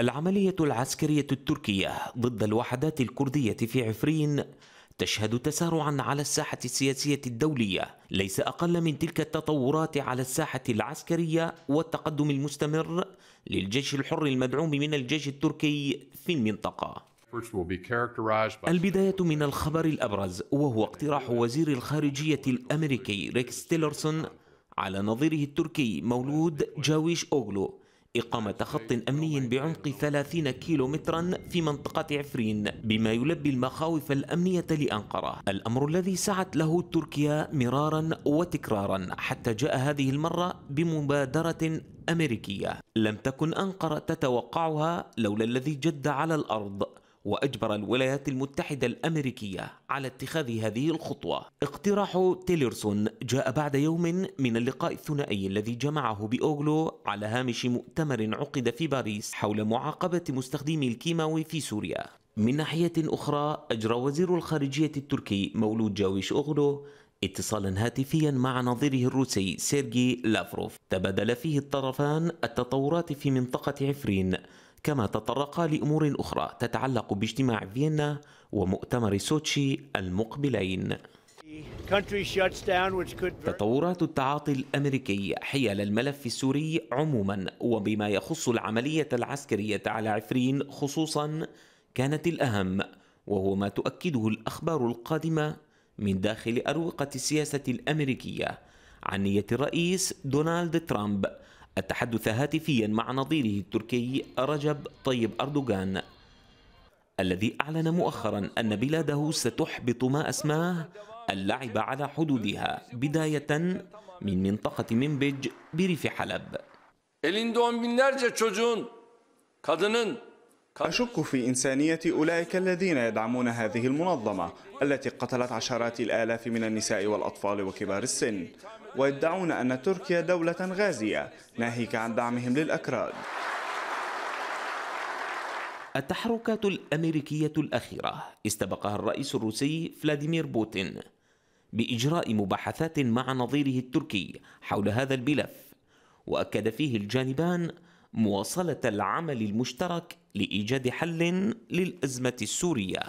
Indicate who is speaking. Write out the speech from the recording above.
Speaker 1: العملية العسكرية التركية ضد الوحدات الكردية في عفرين تشهد تسارعا على الساحة السياسية الدولية ليس أقل من تلك التطورات على الساحة العسكرية والتقدم المستمر للجيش الحر المدعوم من الجيش التركي في المنطقة البداية من الخبر الأبرز وهو اقتراح وزير الخارجية الأمريكي ريكس تيلرسون على نظيره التركي مولود جاويش أوغلو إقامة خط oh أمني بعمق 30 كيلو مترا في منطقة عفرين بما يلبي المخاوف الأمنية لأنقرة الأمر الذي سعت له تركيا مرارا وتكرارا حتى جاء هذه المرة بمبادرة أمريكية لم تكن أنقرة تتوقعها لولا الذي جد على الأرض وأجبر الولايات المتحدة الأمريكية على اتخاذ هذه الخطوة اقتراح تيلرسون جاء بعد يوم من اللقاء الثنائي الذي جمعه بأوغلو على هامش مؤتمر عقد في باريس حول معاقبة مستخدمي الكيماوي في سوريا من ناحية أخرى أجرى وزير الخارجية التركي مولود جاويش أوغلو اتصالا هاتفيا مع نظيره الروسي سيرجي لافروف تبادل فيه الطرفان التطورات في منطقة عفرين كما تطرقا لأمور أخرى تتعلق باجتماع فيينا ومؤتمر سوتشي المقبلين تطورات التعاطي الامريكي حيال الملف السوري عموما وبما يخص العمليه العسكريه على عفرين خصوصا كانت الاهم وهو ما تؤكده الاخبار القادمه من داخل اروقه السياسه الامريكيه عن نيه الرئيس دونالد ترامب التحدث هاتفيا مع نظيره التركي رجب طيب أردوغان الذي أعلن مؤخرا أن بلاده ستحبط ما أسماه اللعب على حدودها بداية من منطقة منبج بريف حلب. binlerce çocuğun, kadının أشك في إنسانية أولئك الذين يدعمون هذه المنظمة التي قتلت عشرات الآلاف من النساء والأطفال وكبار السن ويدعون أن تركيا دولة غازية ناهيك عن دعمهم للأكراد التحركات الأمريكية الأخيرة استبقها الرئيس الروسي فلاديمير بوتين بإجراء مباحثات مع نظيره التركي حول هذا البلف وأكد فيه الجانبان مواصلة العمل المشترك لإيجاد حل للأزمة السورية